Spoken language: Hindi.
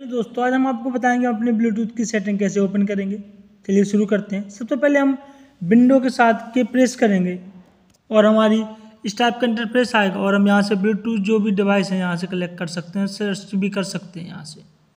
तो दोस्तों आज हम आपको बताएंगे अपने ब्लूटूथ की सेटिंग कैसे ओपन करेंगे चलिए शुरू करते हैं सबसे तो पहले हम विंडो के साथ के प्रेस करेंगे और हमारी इस टाइप का इंटरप्रेस आएगा और हम यहाँ से ब्लूटूथ जो भी डिवाइस है यहाँ से कलेक्ट कर सकते हैं सर्च भी कर सकते हैं यहाँ से